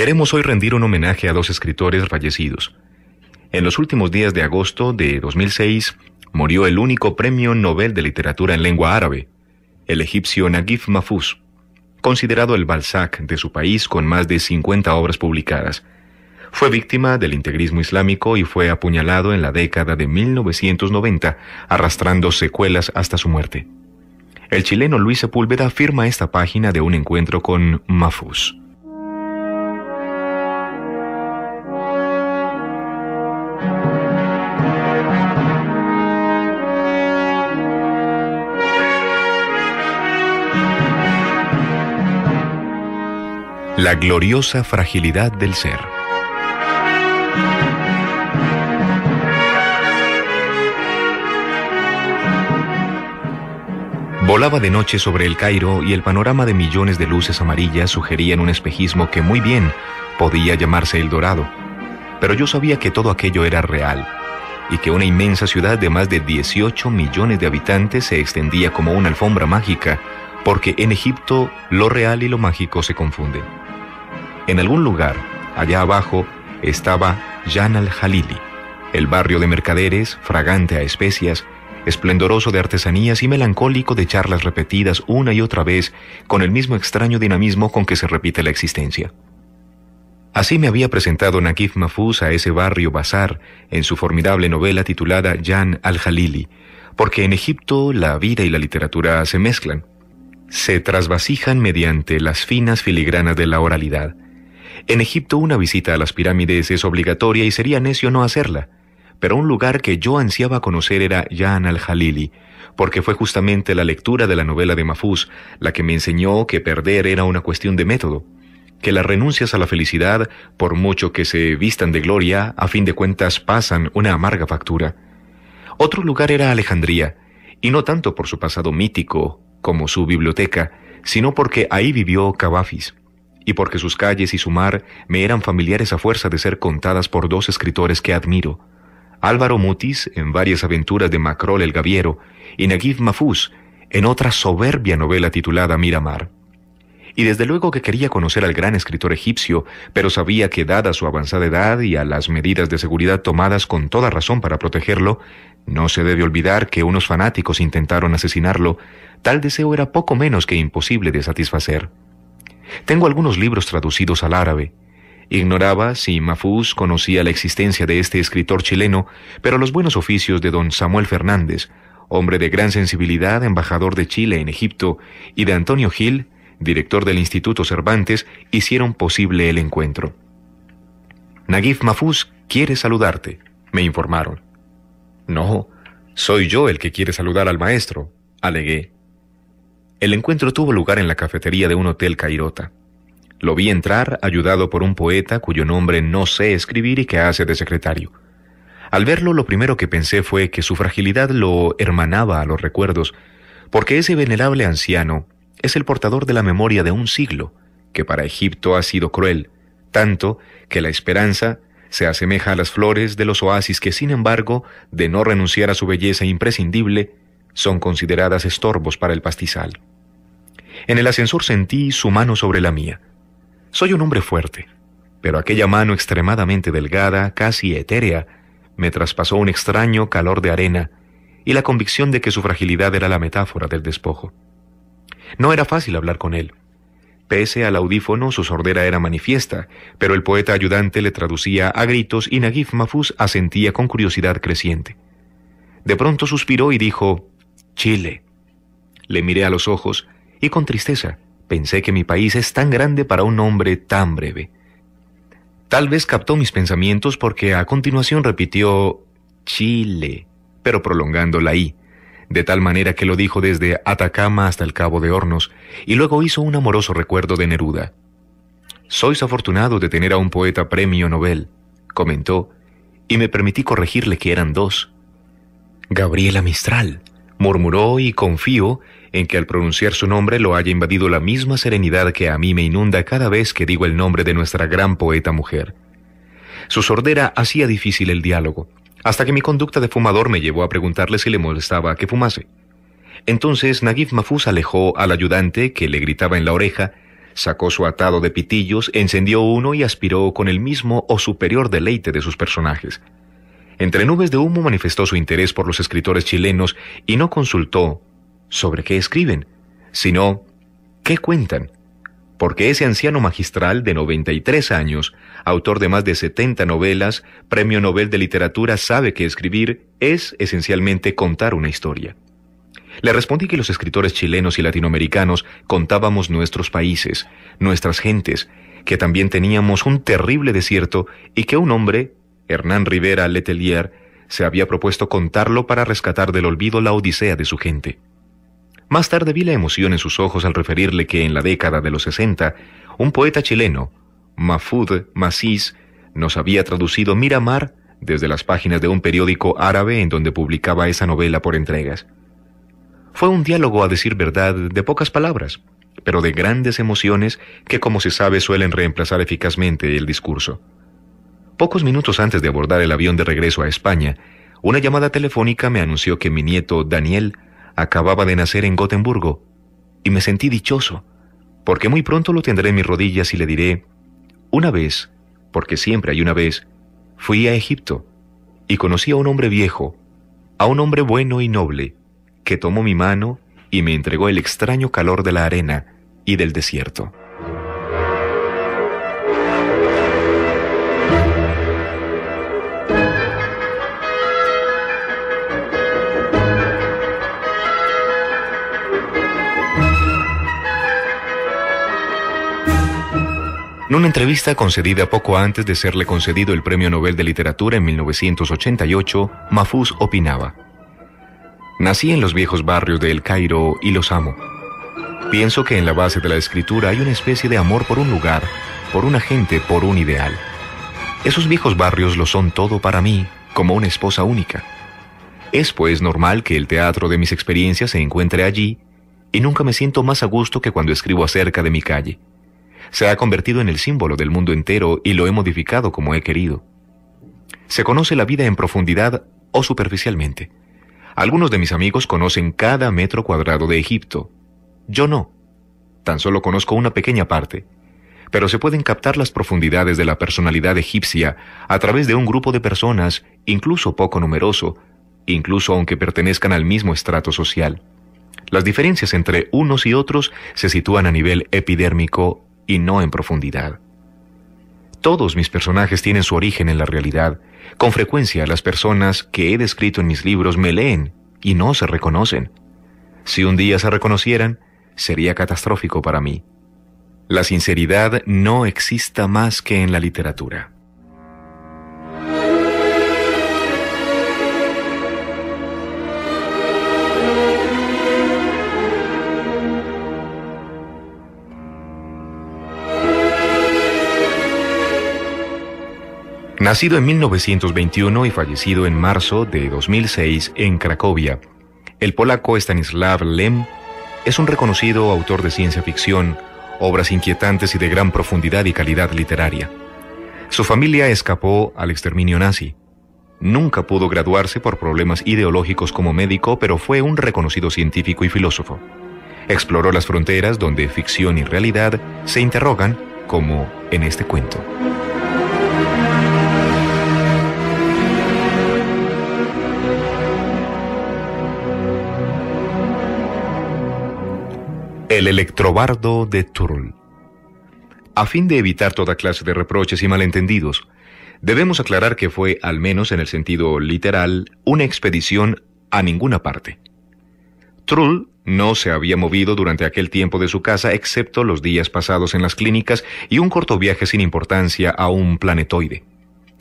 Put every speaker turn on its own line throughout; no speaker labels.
Queremos hoy rendir un homenaje a dos escritores fallecidos. En los últimos días de agosto de 2006 murió el único premio Nobel de Literatura en Lengua Árabe, el egipcio Naguib Mahfouz, considerado el Balzac de su país con más de 50 obras publicadas. Fue víctima del integrismo islámico y fue apuñalado en la década de 1990, arrastrando secuelas hasta su muerte. El chileno Luis Sepúlveda firma esta página de un encuentro con Mahfouz. La gloriosa fragilidad del ser. Volaba de noche sobre el Cairo y el panorama de millones de luces amarillas sugerían un espejismo que muy bien podía llamarse El Dorado. Pero yo sabía que todo aquello era real y que una inmensa ciudad de más de 18 millones de habitantes se extendía como una alfombra mágica, porque en Egipto lo real y lo mágico se confunden. En algún lugar, allá abajo, estaba Jan al-Jalili, el barrio de mercaderes, fragante a especias, esplendoroso de artesanías y melancólico de charlas repetidas una y otra vez con el mismo extraño dinamismo con que se repite la existencia. Así me había presentado Nakif Mahfouz a ese barrio bazar en su formidable novela titulada Jan al-Jalili, porque en Egipto la vida y la literatura se mezclan, se trasvasijan mediante las finas filigranas de la oralidad. En Egipto una visita a las pirámides es obligatoria y sería necio no hacerla, pero un lugar que yo ansiaba conocer era Yan al-Jalili, porque fue justamente la lectura de la novela de Mafuz la que me enseñó que perder era una cuestión de método, que las renuncias a la felicidad, por mucho que se vistan de gloria, a fin de cuentas pasan una amarga factura. Otro lugar era Alejandría, y no tanto por su pasado mítico como su biblioteca, sino porque ahí vivió Cavafis y porque sus calles y su mar me eran familiares a fuerza de ser contadas por dos escritores que admiro, Álvaro Mutis en varias aventuras de Macrol el Gaviero y Naguib Mafus, en otra soberbia novela titulada Miramar. Y desde luego que quería conocer al gran escritor egipcio, pero sabía que dada su avanzada edad y a las medidas de seguridad tomadas con toda razón para protegerlo, no se debe olvidar que unos fanáticos intentaron asesinarlo, tal deseo era poco menos que imposible de satisfacer. Tengo algunos libros traducidos al árabe. Ignoraba si Mafuz conocía la existencia de este escritor chileno, pero los buenos oficios de don Samuel Fernández, hombre de gran sensibilidad, embajador de Chile en Egipto, y de Antonio Gil, director del Instituto Cervantes, hicieron posible el encuentro. Nagif Mafuz quiere saludarte, me informaron. No, soy yo el que quiere saludar al maestro, alegué. El encuentro tuvo lugar en la cafetería de un hotel Cairota. Lo vi entrar ayudado por un poeta cuyo nombre no sé escribir y que hace de secretario. Al verlo lo primero que pensé fue que su fragilidad lo hermanaba a los recuerdos, porque ese venerable anciano es el portador de la memoria de un siglo, que para Egipto ha sido cruel, tanto que la esperanza se asemeja a las flores de los oasis que, sin embargo, de no renunciar a su belleza imprescindible, son consideradas estorbos para el pastizal. En el ascensor sentí su mano sobre la mía. Soy un hombre fuerte, pero aquella mano extremadamente delgada, casi etérea, me traspasó un extraño calor de arena y la convicción de que su fragilidad era la metáfora del despojo. No era fácil hablar con él. Pese al audífono, su sordera era manifiesta, pero el poeta ayudante le traducía a gritos y Nagif Mafus asentía con curiosidad creciente. De pronto suspiró y dijo, Chile. Le miré a los ojos y con tristeza pensé que mi país es tan grande para un hombre tan breve. Tal vez captó mis pensamientos porque a continuación repitió Chile, pero prolongando la I, de tal manera que lo dijo desde Atacama hasta el Cabo de Hornos, y luego hizo un amoroso recuerdo de Neruda. Sois afortunado de tener a un poeta premio Nobel, comentó, y me permití corregirle que eran dos. Gabriela Mistral, murmuró y confío en que al pronunciar su nombre lo haya invadido la misma serenidad que a mí me inunda cada vez que digo el nombre de nuestra gran poeta mujer. Su sordera hacía difícil el diálogo, hasta que mi conducta de fumador me llevó a preguntarle si le molestaba que fumase. Entonces Nagif Mafus alejó al ayudante que le gritaba en la oreja, sacó su atado de pitillos, encendió uno y aspiró con el mismo o superior deleite de sus personajes. Entre nubes de humo manifestó su interés por los escritores chilenos y no consultó, sobre qué escriben, sino qué cuentan. Porque ese anciano magistral de 93 años, autor de más de 70 novelas, premio Nobel de Literatura, sabe que escribir es esencialmente contar una historia. Le respondí que los escritores chilenos y latinoamericanos contábamos nuestros países, nuestras gentes, que también teníamos un terrible desierto y que un hombre, Hernán Rivera Letelier, se había propuesto contarlo para rescatar del olvido la odisea de su gente. Más tarde vi la emoción en sus ojos al referirle que en la década de los 60, un poeta chileno, Mafud Masís, nos había traducido Miramar desde las páginas de un periódico árabe en donde publicaba esa novela por entregas. Fue un diálogo, a decir verdad, de pocas palabras, pero de grandes emociones que, como se sabe, suelen reemplazar eficazmente el discurso. Pocos minutos antes de abordar el avión de regreso a España, una llamada telefónica me anunció que mi nieto, Daniel, acababa de nacer en Gotemburgo, y me sentí dichoso, porque muy pronto lo tendré en mis rodillas y le diré, una vez, porque siempre hay una vez, fui a Egipto y conocí a un hombre viejo, a un hombre bueno y noble, que tomó mi mano y me entregó el extraño calor de la arena y del desierto. En una entrevista concedida poco antes de serle concedido el Premio Nobel de Literatura en 1988, Mahfouz opinaba, Nací en los viejos barrios de El Cairo y los amo. Pienso que en la base de la escritura hay una especie de amor por un lugar, por una gente, por un ideal. Esos viejos barrios lo son todo para mí, como una esposa única. Es pues normal que el teatro de mis experiencias se encuentre allí, y nunca me siento más a gusto que cuando escribo acerca de mi calle se ha convertido en el símbolo del mundo entero y lo he modificado como he querido. Se conoce la vida en profundidad o superficialmente. Algunos de mis amigos conocen cada metro cuadrado de Egipto. Yo no. Tan solo conozco una pequeña parte. Pero se pueden captar las profundidades de la personalidad egipcia a través de un grupo de personas, incluso poco numeroso, incluso aunque pertenezcan al mismo estrato social. Las diferencias entre unos y otros se sitúan a nivel epidérmico y no en profundidad. Todos mis personajes tienen su origen en la realidad. Con frecuencia las personas que he descrito en mis libros me leen y no se reconocen. Si un día se reconocieran, sería catastrófico para mí. La sinceridad no exista más que en la literatura. Nacido en 1921 y fallecido en marzo de 2006 en Cracovia, el polaco Stanislav Lem es un reconocido autor de ciencia ficción, obras inquietantes y de gran profundidad y calidad literaria. Su familia escapó al exterminio nazi. Nunca pudo graduarse por problemas ideológicos como médico, pero fue un reconocido científico y filósofo. Exploró las fronteras donde ficción y realidad se interrogan, como en este cuento. El electrobardo de Trull. A fin de evitar toda clase de reproches y malentendidos, debemos aclarar que fue, al menos en el sentido literal, una expedición a ninguna parte. Trull no se había movido durante aquel tiempo de su casa excepto los días pasados en las clínicas y un corto viaje sin importancia a un planetoide.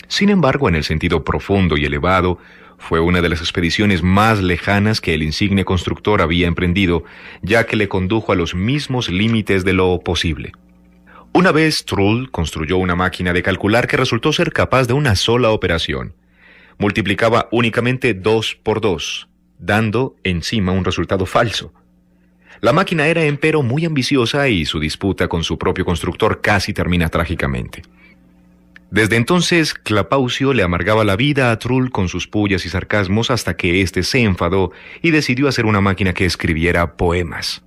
Sin embargo, en el sentido profundo y elevado, fue una de las expediciones más lejanas que el insigne constructor había emprendido, ya que le condujo a los mismos límites de lo posible. Una vez Trull construyó una máquina de calcular que resultó ser capaz de una sola operación. Multiplicaba únicamente dos por dos, dando encima un resultado falso. La máquina era empero muy ambiciosa y su disputa con su propio constructor casi termina trágicamente. Desde entonces, Clapaucio le amargaba la vida a Trull con sus pullas y sarcasmos hasta que éste se enfadó y decidió hacer una máquina que escribiera poemas.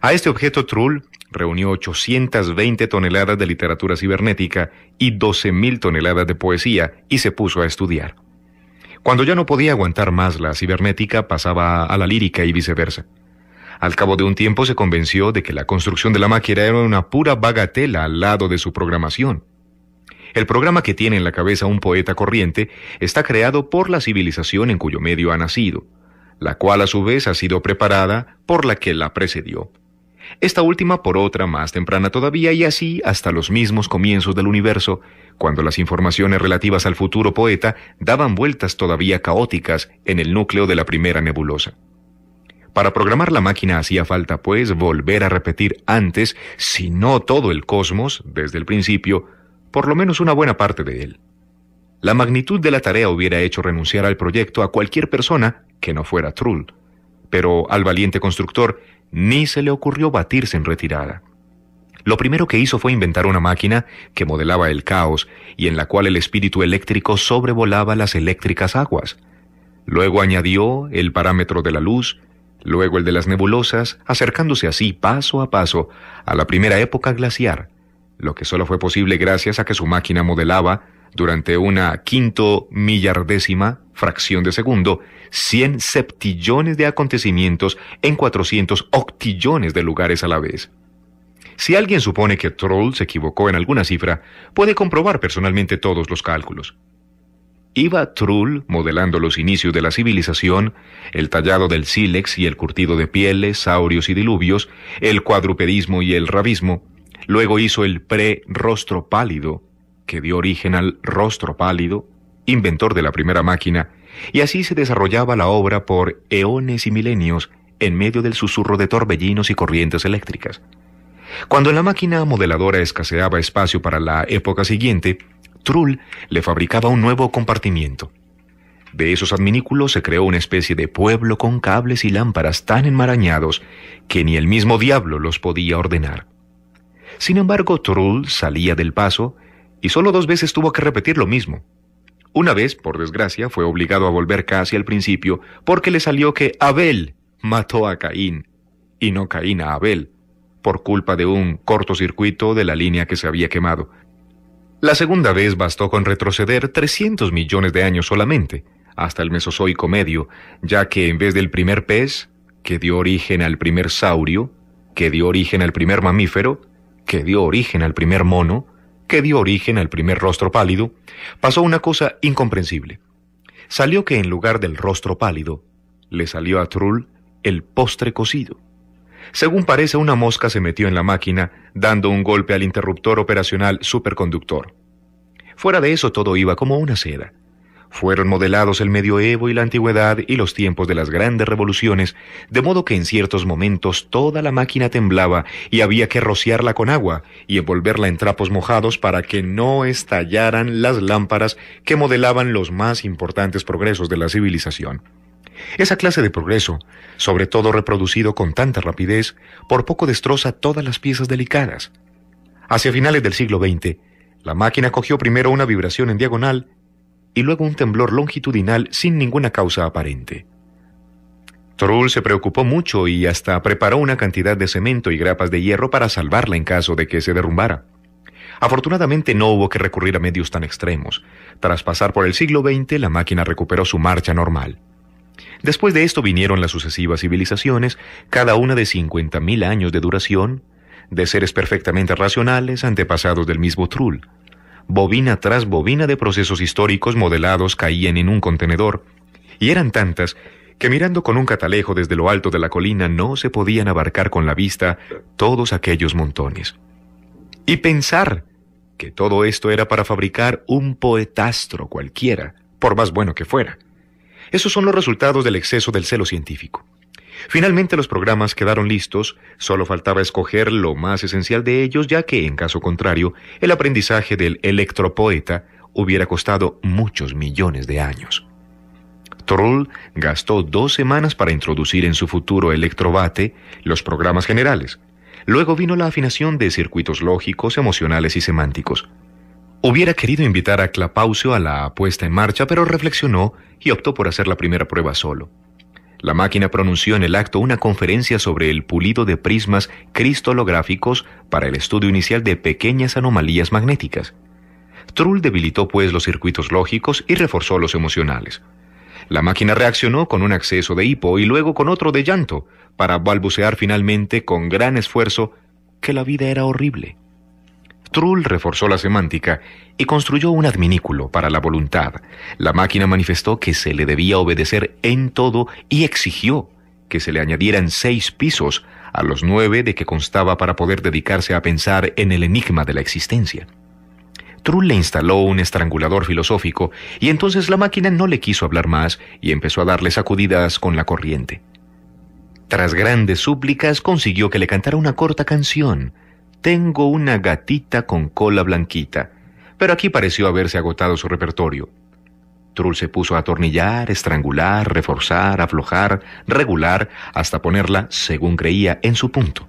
A este objeto Trull reunió 820 toneladas de literatura cibernética y 12.000 toneladas de poesía y se puso a estudiar. Cuando ya no podía aguantar más la cibernética pasaba a la lírica y viceversa. Al cabo de un tiempo se convenció de que la construcción de la máquina era una pura bagatela al lado de su programación. El programa que tiene en la cabeza un poeta corriente está creado por la civilización en cuyo medio ha nacido, la cual a su vez ha sido preparada por la que la precedió. Esta última por otra más temprana todavía y así hasta los mismos comienzos del universo, cuando las informaciones relativas al futuro poeta daban vueltas todavía caóticas en el núcleo de la primera nebulosa. Para programar la máquina hacía falta, pues, volver a repetir antes, si no todo el cosmos, desde el principio, por lo menos una buena parte de él. La magnitud de la tarea hubiera hecho renunciar al proyecto a cualquier persona que no fuera Trull, pero al valiente constructor ni se le ocurrió batirse en retirada. Lo primero que hizo fue inventar una máquina que modelaba el caos y en la cual el espíritu eléctrico sobrevolaba las eléctricas aguas. Luego añadió el parámetro de la luz, luego el de las nebulosas, acercándose así paso a paso a la primera época glaciar, lo que solo fue posible gracias a que su máquina modelaba, durante una quinto millardésima fracción de segundo, 100 septillones de acontecimientos en 400 octillones de lugares a la vez. Si alguien supone que Troll se equivocó en alguna cifra, puede comprobar personalmente todos los cálculos. Iba Troll modelando los inicios de la civilización, el tallado del sílex y el curtido de pieles, saurios y diluvios, el cuadrupedismo y el rabismo, Luego hizo el pre-rostro pálido, que dio origen al rostro pálido, inventor de la primera máquina, y así se desarrollaba la obra por eones y milenios en medio del susurro de torbellinos y corrientes eléctricas. Cuando la máquina modeladora escaseaba espacio para la época siguiente, Trull le fabricaba un nuevo compartimiento. De esos adminículos se creó una especie de pueblo con cables y lámparas tan enmarañados que ni el mismo diablo los podía ordenar. Sin embargo, Trull salía del paso y solo dos veces tuvo que repetir lo mismo. Una vez, por desgracia, fue obligado a volver casi al principio porque le salió que Abel mató a Caín y no Caín a Abel, por culpa de un cortocircuito de la línea que se había quemado. La segunda vez bastó con retroceder 300 millones de años solamente, hasta el Mesozoico medio, ya que en vez del primer pez, que dio origen al primer saurio, que dio origen al primer mamífero, que dio origen al primer mono, que dio origen al primer rostro pálido, pasó una cosa incomprensible. Salió que en lugar del rostro pálido, le salió a Trull el postre cocido. Según parece, una mosca se metió en la máquina, dando un golpe al interruptor operacional superconductor. Fuera de eso todo iba como una seda. Fueron modelados el medioevo y la antigüedad y los tiempos de las grandes revoluciones, de modo que en ciertos momentos toda la máquina temblaba y había que rociarla con agua y envolverla en trapos mojados para que no estallaran las lámparas que modelaban los más importantes progresos de la civilización. Esa clase de progreso, sobre todo reproducido con tanta rapidez, por poco destroza todas las piezas delicadas. Hacia finales del siglo XX, la máquina cogió primero una vibración en diagonal y luego un temblor longitudinal sin ninguna causa aparente. Trull se preocupó mucho y hasta preparó una cantidad de cemento y grapas de hierro para salvarla en caso de que se derrumbara. Afortunadamente no hubo que recurrir a medios tan extremos. Tras pasar por el siglo XX, la máquina recuperó su marcha normal. Después de esto vinieron las sucesivas civilizaciones, cada una de 50.000 años de duración, de seres perfectamente racionales, antepasados del mismo Trull bobina tras bobina de procesos históricos modelados caían en un contenedor, y eran tantas que mirando con un catalejo desde lo alto de la colina no se podían abarcar con la vista todos aquellos montones. Y pensar que todo esto era para fabricar un poetastro cualquiera, por más bueno que fuera. Esos son los resultados del exceso del celo científico. Finalmente los programas quedaron listos, solo faltaba escoger lo más esencial de ellos, ya que, en caso contrario, el aprendizaje del electropoeta hubiera costado muchos millones de años. Troll gastó dos semanas para introducir en su futuro electrobate los programas generales. Luego vino la afinación de circuitos lógicos, emocionales y semánticos. Hubiera querido invitar a Clapausio a la apuesta en marcha, pero reflexionó y optó por hacer la primera prueba solo. La máquina pronunció en el acto una conferencia sobre el pulido de prismas cristolográficos para el estudio inicial de pequeñas anomalías magnéticas. Trull debilitó pues los circuitos lógicos y reforzó los emocionales. La máquina reaccionó con un acceso de hipo y luego con otro de llanto, para balbucear finalmente con gran esfuerzo que la vida era horrible. Trull reforzó la semántica y construyó un adminículo para la voluntad. La máquina manifestó que se le debía obedecer en todo y exigió que se le añadieran seis pisos a los nueve de que constaba para poder dedicarse a pensar en el enigma de la existencia. Trull le instaló un estrangulador filosófico y entonces la máquina no le quiso hablar más y empezó a darle sacudidas con la corriente. Tras grandes súplicas consiguió que le cantara una corta canción, tengo una gatita con cola blanquita. Pero aquí pareció haberse agotado su repertorio. Trull se puso a atornillar, estrangular, reforzar, aflojar, regular, hasta ponerla, según creía, en su punto.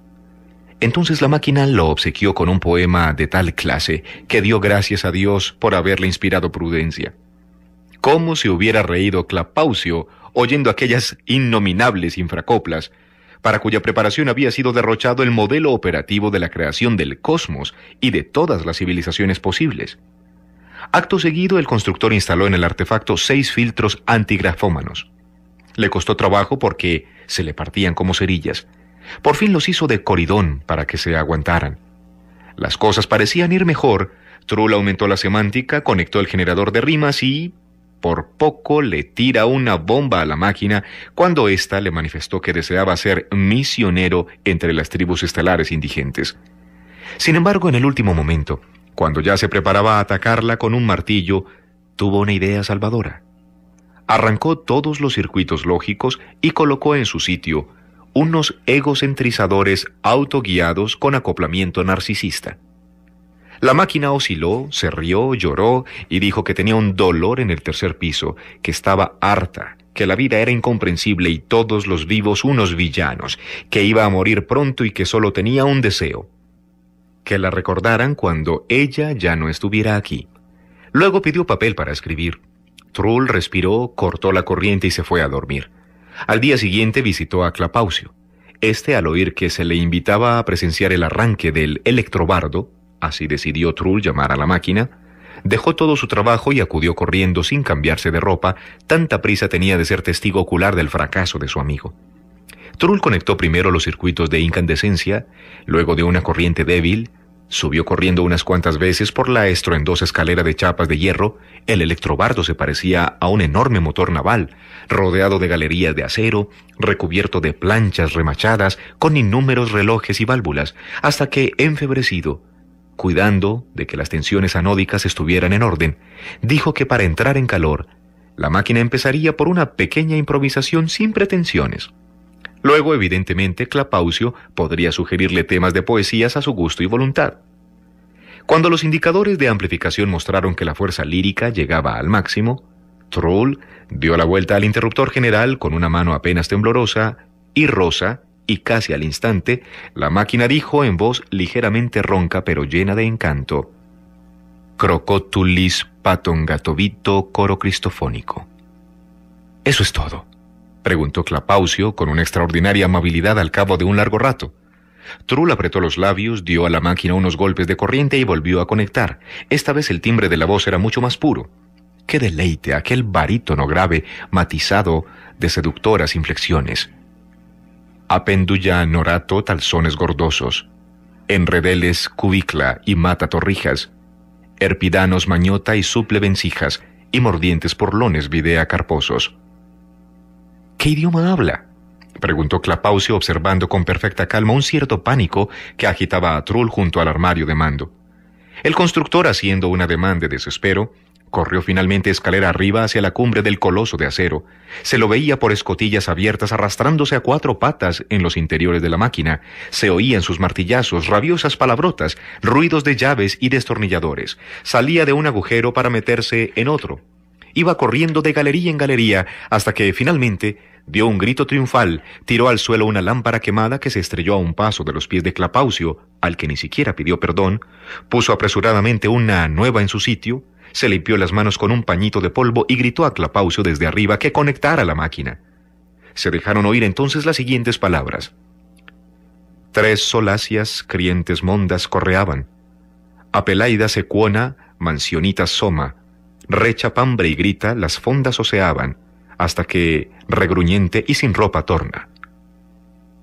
Entonces la máquina lo obsequió con un poema de tal clase que dio gracias a Dios por haberle inspirado prudencia. ¿Cómo se hubiera reído Clapaucio oyendo aquellas innominables infracoplas para cuya preparación había sido derrochado el modelo operativo de la creación del cosmos y de todas las civilizaciones posibles. Acto seguido, el constructor instaló en el artefacto seis filtros antigrafómanos. Le costó trabajo porque se le partían como cerillas. Por fin los hizo de coridón para que se aguantaran. Las cosas parecían ir mejor. Trull aumentó la semántica, conectó el generador de rimas y por poco le tira una bomba a la máquina cuando ésta le manifestó que deseaba ser misionero entre las tribus estelares indigentes. Sin embargo, en el último momento, cuando ya se preparaba a atacarla con un martillo, tuvo una idea salvadora. Arrancó todos los circuitos lógicos y colocó en su sitio unos egocentrizadores autoguiados con acoplamiento narcisista. La máquina osciló, se rió, lloró y dijo que tenía un dolor en el tercer piso, que estaba harta, que la vida era incomprensible y todos los vivos unos villanos, que iba a morir pronto y que solo tenía un deseo, que la recordaran cuando ella ya no estuviera aquí. Luego pidió papel para escribir. Trull respiró, cortó la corriente y se fue a dormir. Al día siguiente visitó a Clapaucio. Este, al oír que se le invitaba a presenciar el arranque del electrobardo, así decidió Trull llamar a la máquina, dejó todo su trabajo y acudió corriendo sin cambiarse de ropa, tanta prisa tenía de ser testigo ocular del fracaso de su amigo. Trull conectó primero los circuitos de incandescencia, luego de una corriente débil, subió corriendo unas cuantas veces por la estruendosa escalera de chapas de hierro, el electrobardo se parecía a un enorme motor naval, rodeado de galerías de acero, recubierto de planchas remachadas con innúmeros relojes y válvulas, hasta que, enfebrecido, cuidando de que las tensiones anódicas estuvieran en orden, dijo que para entrar en calor, la máquina empezaría por una pequeña improvisación sin pretensiones. Luego, evidentemente, Clapausio podría sugerirle temas de poesías a su gusto y voluntad. Cuando los indicadores de amplificación mostraron que la fuerza lírica llegaba al máximo, Troll dio la vuelta al interruptor general con una mano apenas temblorosa y Rosa y casi al instante, la máquina dijo en voz ligeramente ronca pero llena de encanto, Crocotulis patongatovito coro cristofónico. ¿Eso es todo? preguntó Clapaucio con una extraordinaria amabilidad al cabo de un largo rato. Trull apretó los labios, dio a la máquina unos golpes de corriente y volvió a conectar. Esta vez el timbre de la voz era mucho más puro. Qué deleite aquel barítono grave, matizado de seductoras inflexiones. Apendulla norato talzones gordosos, enredeles cubicla y mata torrijas, herpidanos mañota y suple vencijas, y mordientes porlones videa carposos. ¿Qué idioma habla? preguntó Clapausio observando con perfecta calma un cierto pánico que agitaba a Trull junto al armario de mando. El constructor, haciendo una demanda de desespero, Corrió finalmente escalera arriba hacia la cumbre del coloso de acero. Se lo veía por escotillas abiertas arrastrándose a cuatro patas en los interiores de la máquina. Se oían sus martillazos, rabiosas palabrotas, ruidos de llaves y destornilladores. Salía de un agujero para meterse en otro. Iba corriendo de galería en galería hasta que finalmente dio un grito triunfal, tiró al suelo una lámpara quemada que se estrelló a un paso de los pies de Clapaucio, al que ni siquiera pidió perdón, puso apresuradamente una nueva en su sitio, se limpió las manos con un pañito de polvo y gritó a Clapaucio desde arriba que conectara la máquina. Se dejaron oír entonces las siguientes palabras. Tres solacias crientes mondas correaban. Apelaida secuona, mansionita soma. Recha pambre y grita, las fondas oceaban, hasta que, regruñente y sin ropa, torna.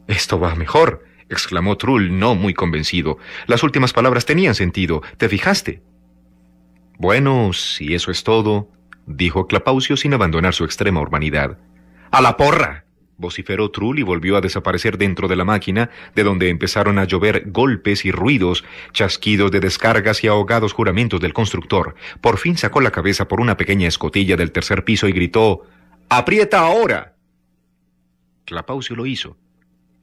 Esto va mejor, exclamó Trull, no muy convencido. Las últimas palabras tenían sentido. ¿Te fijaste? Bueno, si eso es todo, dijo Clapaucio sin abandonar su extrema urbanidad. ¡A la porra! vociferó Trull y volvió a desaparecer dentro de la máquina, de donde empezaron a llover golpes y ruidos, chasquidos de descargas y ahogados juramentos del constructor. Por fin sacó la cabeza por una pequeña escotilla del tercer piso y gritó ¡Aprieta ahora! Clapaucio lo hizo.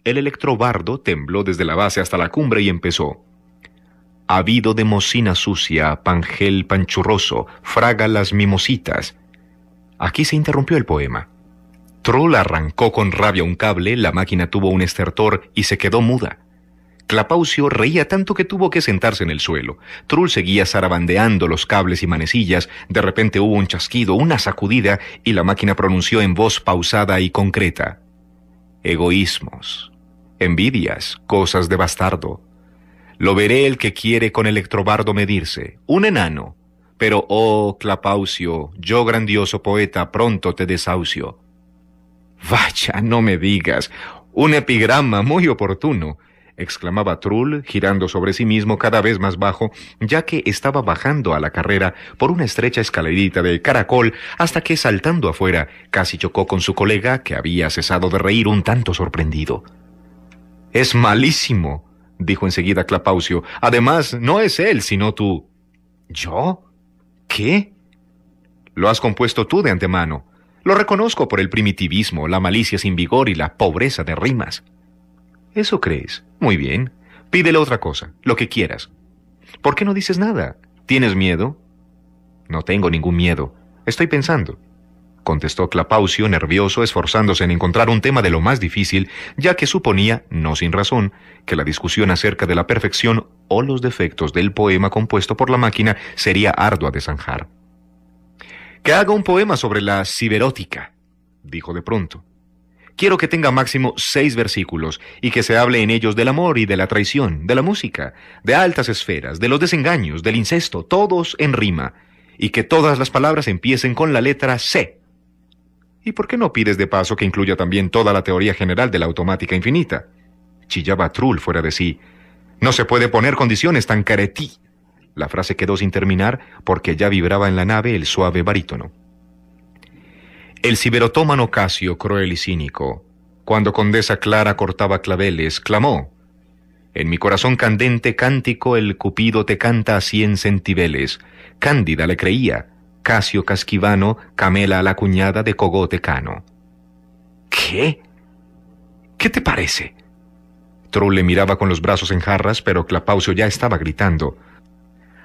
El electrobardo tembló desde la base hasta la cumbre y empezó habido de mocina sucia, pangel panchurroso, fraga las mimositas. Aquí se interrumpió el poema. Troll arrancó con rabia un cable, la máquina tuvo un estertor y se quedó muda. Clapaucio reía tanto que tuvo que sentarse en el suelo. Trull seguía zarabandeando los cables y manecillas. De repente hubo un chasquido, una sacudida, y la máquina pronunció en voz pausada y concreta. Egoísmos, envidias, cosas de bastardo, lo veré el que quiere con Electrobardo medirse, un enano. Pero, oh Clapaucio, yo grandioso poeta, pronto te desahucio. Vaya, no me digas. Un epigrama muy oportuno exclamaba Trull, girando sobre sí mismo cada vez más bajo, ya que estaba bajando a la carrera por una estrecha escalerita de caracol hasta que, saltando afuera, casi chocó con su colega, que había cesado de reír un tanto sorprendido. Es malísimo, dijo enseguida Clapausio. Además, no es él, sino tú. ¿Yo? ¿Qué? Lo has compuesto tú de antemano. Lo reconozco por el primitivismo, la malicia sin vigor y la pobreza de rimas. ¿Eso crees? Muy bien. Pídele otra cosa, lo que quieras. ¿Por qué no dices nada? ¿Tienes miedo? No tengo ningún miedo. Estoy pensando contestó Clapaucio, nervioso, esforzándose en encontrar un tema de lo más difícil, ya que suponía, no sin razón, que la discusión acerca de la perfección o los defectos del poema compuesto por la máquina sería ardua de zanjar. Que haga un poema sobre la ciberótica, dijo de pronto. Quiero que tenga máximo seis versículos y que se hable en ellos del amor y de la traición, de la música, de altas esferas, de los desengaños, del incesto, todos en rima, y que todas las palabras empiecen con la letra C, ¿Y por qué no pides de paso que incluya también toda la teoría general de la automática infinita? Chillaba Trull fuera de sí. No se puede poner condiciones tan caretí. La frase quedó sin terminar porque ya vibraba en la nave el suave barítono. El ciberotómano Casio, cruel y cínico, cuando Condesa Clara cortaba claveles, clamó: En mi corazón candente cántico el Cupido te canta a cien centibeles. Cándida le creía, Casio Casquivano, Camela la cuñada de Cogote Cano. ¿Qué? ¿Qué te parece? Troll le miraba con los brazos en jarras, pero Clapausio ya estaba gritando.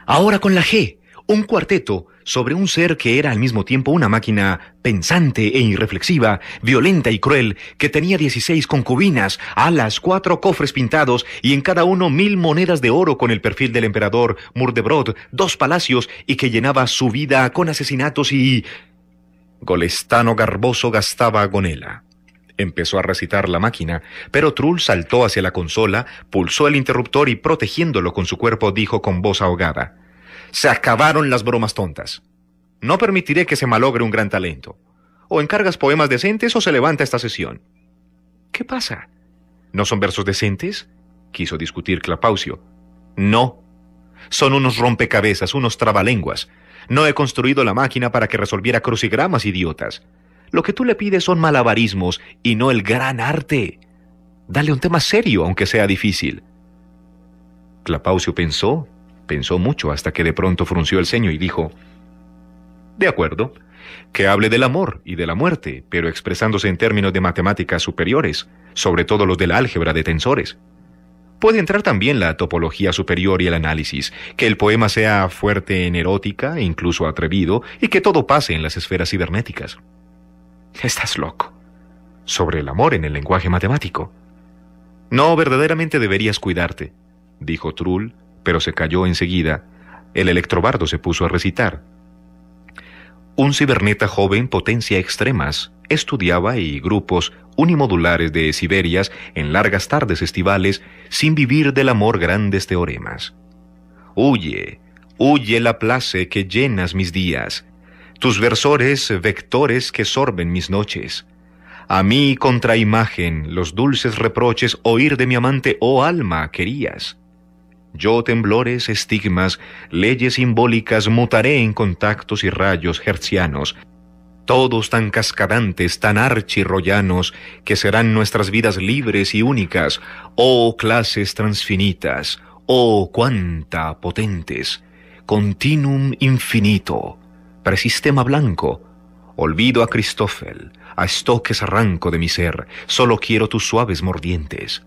Ahora con la G un cuarteto sobre un ser que era al mismo tiempo una máquina pensante e irreflexiva, violenta y cruel, que tenía 16 concubinas, alas, cuatro cofres pintados y en cada uno mil monedas de oro con el perfil del emperador Murdebrod, dos palacios y que llenaba su vida con asesinatos y... Golestano Garboso gastaba agonela. Empezó a recitar la máquina, pero Trull saltó hacia la consola, pulsó el interruptor y protegiéndolo con su cuerpo dijo con voz ahogada. Se acabaron las bromas tontas. No permitiré que se malogre un gran talento. O encargas poemas decentes o se levanta esta sesión. ¿Qué pasa? ¿No son versos decentes? quiso discutir Clapausio. No. Son unos rompecabezas, unos trabalenguas. No he construido la máquina para que resolviera crucigramas idiotas. Lo que tú le pides son malabarismos y no el gran arte. Dale un tema serio, aunque sea difícil. Clapausio pensó Pensó mucho hasta que de pronto frunció el ceño y dijo, De acuerdo, que hable del amor y de la muerte, pero expresándose en términos de matemáticas superiores, sobre todo los de la álgebra de tensores. Puede entrar también la topología superior y el análisis, que el poema sea fuerte en erótica, incluso atrevido, y que todo pase en las esferas cibernéticas. Estás loco. Sobre el amor en el lenguaje matemático. No, verdaderamente deberías cuidarte, dijo Trull, pero se cayó enseguida, el electrobardo se puso a recitar. Un ciberneta joven, potencia extremas, estudiaba y grupos unimodulares de Siberias en largas tardes estivales, sin vivir del amor grandes teoremas. Huye, huye la place que llenas mis días, tus versores vectores que sorben mis noches. A mí contra imagen los dulces reproches oír de mi amante, oh alma, querías. Yo temblores, estigmas, leyes simbólicas mutaré en contactos y rayos hercianos, todos tan cascadantes, tan archirroyanos, que serán nuestras vidas libres y únicas, oh clases transfinitas, oh cuánta potentes, continuum infinito, presistema blanco, olvido a Cristófel, a estoques arranco de mi ser, solo quiero tus suaves mordientes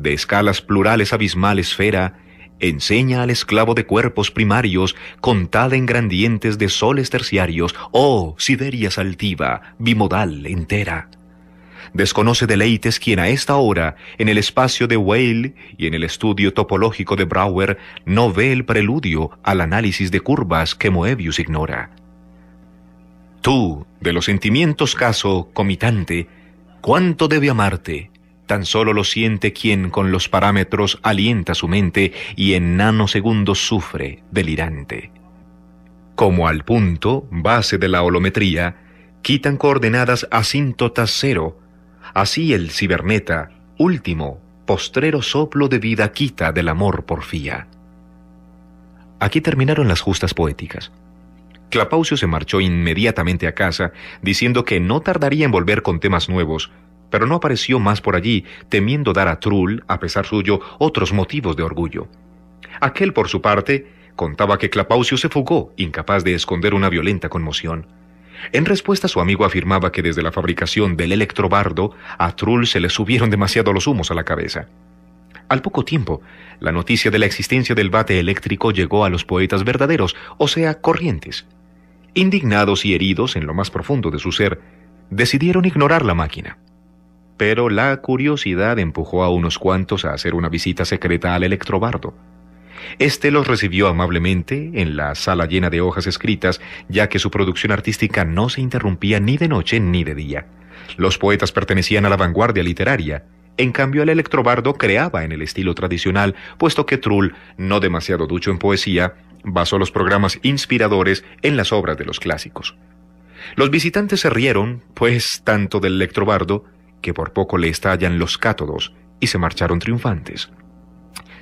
de escalas plurales abismal esfera, enseña al esclavo de cuerpos primarios, contada en grandientes de soles terciarios, oh, sideria saltiva, bimodal, entera. Desconoce deleites quien a esta hora, en el espacio de Whale y en el estudio topológico de Brouwer, no ve el preludio al análisis de curvas que Moebius ignora. Tú, de los sentimientos caso comitante, ¿cuánto debe amarte? tan solo lo siente quien con los parámetros alienta su mente y en nanosegundos sufre, delirante. Como al punto, base de la holometría, quitan coordenadas asíntotas cero. Así el ciberneta, último, postrero soplo de vida quita del amor porfía. Aquí terminaron las justas poéticas. Clapausio se marchó inmediatamente a casa, diciendo que no tardaría en volver con temas nuevos, pero no apareció más por allí, temiendo dar a Trull, a pesar suyo, otros motivos de orgullo. Aquel, por su parte, contaba que Clapausio se fugó, incapaz de esconder una violenta conmoción. En respuesta, su amigo afirmaba que desde la fabricación del electrobardo, a Trull se le subieron demasiado los humos a la cabeza. Al poco tiempo, la noticia de la existencia del bate eléctrico llegó a los poetas verdaderos, o sea, corrientes. Indignados y heridos en lo más profundo de su ser, decidieron ignorar la máquina pero la curiosidad empujó a unos cuantos a hacer una visita secreta al electrobardo. Este los recibió amablemente en la sala llena de hojas escritas, ya que su producción artística no se interrumpía ni de noche ni de día. Los poetas pertenecían a la vanguardia literaria. En cambio, el electrobardo creaba en el estilo tradicional, puesto que Trull, no demasiado ducho en poesía, basó los programas inspiradores en las obras de los clásicos. Los visitantes se rieron, pues, tanto del electrobardo que por poco le estallan los cátodos y se marcharon triunfantes.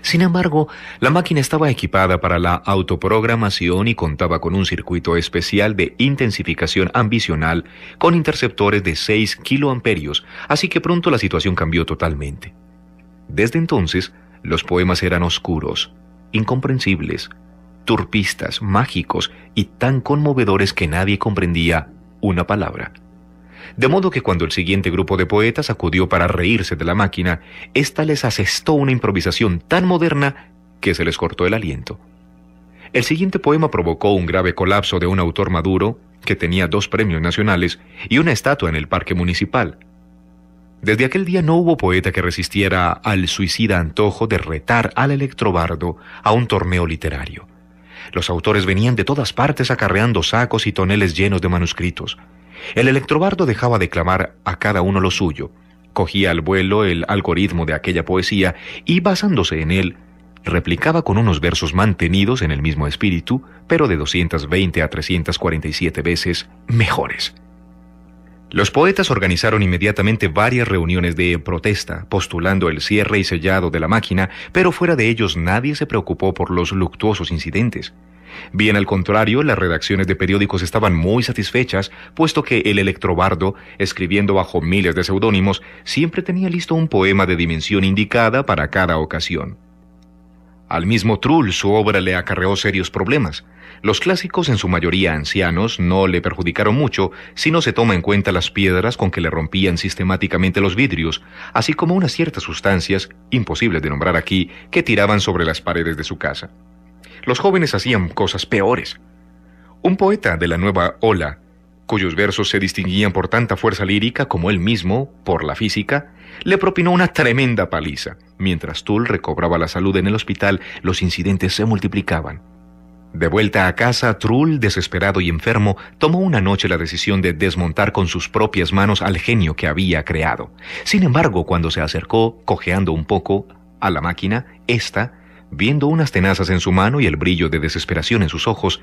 Sin embargo, la máquina estaba equipada para la autoprogramación y contaba con un circuito especial de intensificación ambicional con interceptores de 6 kiloamperios, así que pronto la situación cambió totalmente. Desde entonces, los poemas eran oscuros, incomprensibles, turpistas, mágicos y tan conmovedores que nadie comprendía una palabra. De modo que cuando el siguiente grupo de poetas acudió para reírse de la máquina, ésta les asestó una improvisación tan moderna que se les cortó el aliento. El siguiente poema provocó un grave colapso de un autor maduro que tenía dos premios nacionales y una estatua en el parque municipal. Desde aquel día no hubo poeta que resistiera al suicida antojo de retar al electrobardo a un torneo literario. Los autores venían de todas partes acarreando sacos y toneles llenos de manuscritos. El electrobardo dejaba de clamar a cada uno lo suyo, cogía al vuelo el algoritmo de aquella poesía y, basándose en él, replicaba con unos versos mantenidos en el mismo espíritu, pero de 220 a 347 veces mejores. Los poetas organizaron inmediatamente varias reuniones de protesta, postulando el cierre y sellado de la máquina, pero fuera de ellos nadie se preocupó por los luctuosos incidentes. Bien al contrario, las redacciones de periódicos estaban muy satisfechas, puesto que el electrobardo, escribiendo bajo miles de seudónimos, siempre tenía listo un poema de dimensión indicada para cada ocasión. Al mismo Trull su obra le acarreó serios problemas. Los clásicos, en su mayoría ancianos, no le perjudicaron mucho si no se toma en cuenta las piedras con que le rompían sistemáticamente los vidrios, así como unas ciertas sustancias, imposibles de nombrar aquí, que tiraban sobre las paredes de su casa. Los jóvenes hacían cosas peores. Un poeta de la nueva ola, cuyos versos se distinguían por tanta fuerza lírica como él mismo por la física, le propinó una tremenda paliza. Mientras Tull recobraba la salud en el hospital, los incidentes se multiplicaban. De vuelta a casa, Trull, desesperado y enfermo, tomó una noche la decisión de desmontar con sus propias manos al genio que había creado. Sin embargo, cuando se acercó, cojeando un poco, a la máquina, ésta, viendo unas tenazas en su mano y el brillo de desesperación en sus ojos,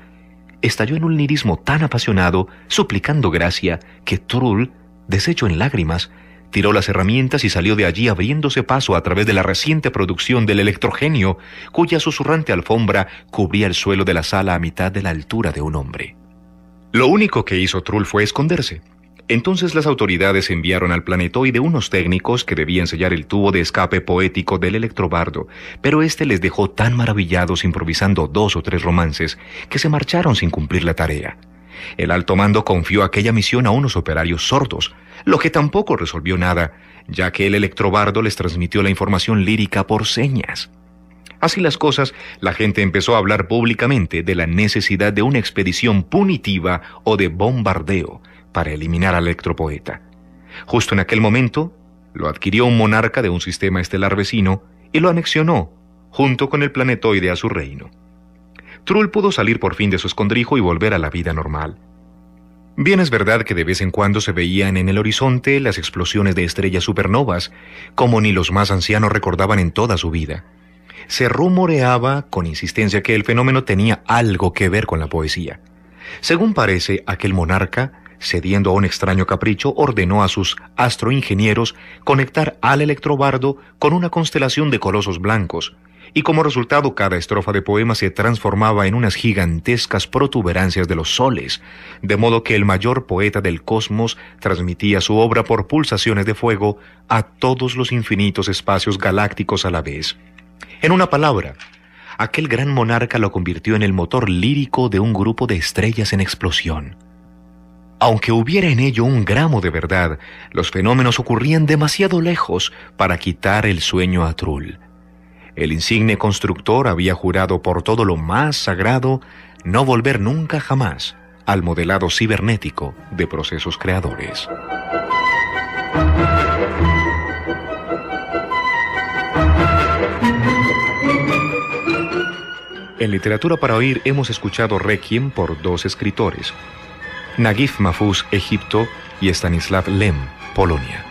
estalló en un lirismo tan apasionado, suplicando gracia, que Trull, deshecho en lágrimas, tiró las herramientas y salió de allí abriéndose paso a través de la reciente producción del electrogenio, cuya susurrante alfombra cubría el suelo de la sala a mitad de la altura de un hombre. Lo único que hizo Trull fue esconderse. Entonces las autoridades enviaron al planetoide unos técnicos que debían sellar el tubo de escape poético del electrobardo, pero este les dejó tan maravillados improvisando dos o tres romances que se marcharon sin cumplir la tarea. El alto mando confió aquella misión a unos operarios sordos, lo que tampoco resolvió nada, ya que el electrobardo les transmitió la información lírica por señas. Así las cosas, la gente empezó a hablar públicamente de la necesidad de una expedición punitiva o de bombardeo para eliminar al electropoeta. Justo en aquel momento, lo adquirió un monarca de un sistema estelar vecino y lo anexionó, junto con el planetoide a su reino. Trull pudo salir por fin de su escondrijo y volver a la vida normal. Bien es verdad que de vez en cuando se veían en el horizonte las explosiones de estrellas supernovas, como ni los más ancianos recordaban en toda su vida. Se rumoreaba con insistencia que el fenómeno tenía algo que ver con la poesía. Según parece, aquel monarca, cediendo a un extraño capricho, ordenó a sus astroingenieros conectar al electrobardo con una constelación de colosos blancos, y como resultado cada estrofa de poema se transformaba en unas gigantescas protuberancias de los soles, de modo que el mayor poeta del cosmos transmitía su obra por pulsaciones de fuego a todos los infinitos espacios galácticos a la vez. En una palabra, aquel gran monarca lo convirtió en el motor lírico de un grupo de estrellas en explosión. Aunque hubiera en ello un gramo de verdad, los fenómenos ocurrían demasiado lejos para quitar el sueño a Trull. El insigne constructor había jurado por todo lo más sagrado no volver nunca jamás al modelado cibernético de procesos creadores. En Literatura para Oír hemos escuchado Requiem por dos escritores, Nagif Mafus Egipto, y Stanislav Lem, Polonia.